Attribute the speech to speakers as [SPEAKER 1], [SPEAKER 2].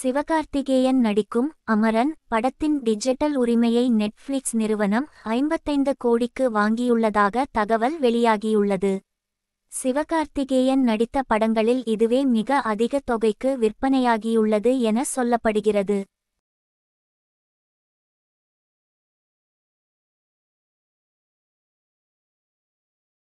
[SPEAKER 1] சிவகார்த்திகேயன் நடிக்கும் அமரன் படத்தின் டிஜிட்டல் உரிமையை நெட்ஃப்ளிக்ஸ் நிறுவனம் ஐம்பத்தைந்து கோடிக்கு வாங்கியுள்ளதாக தகவல் வெளியாகியுள்ளது சிவகார்த்திகேயன் நடித்த படங்களில் இதுவே மிக அதிக தொகைக்கு விற்பனையாகியுள்ளது என சொல்லப்படுகிறது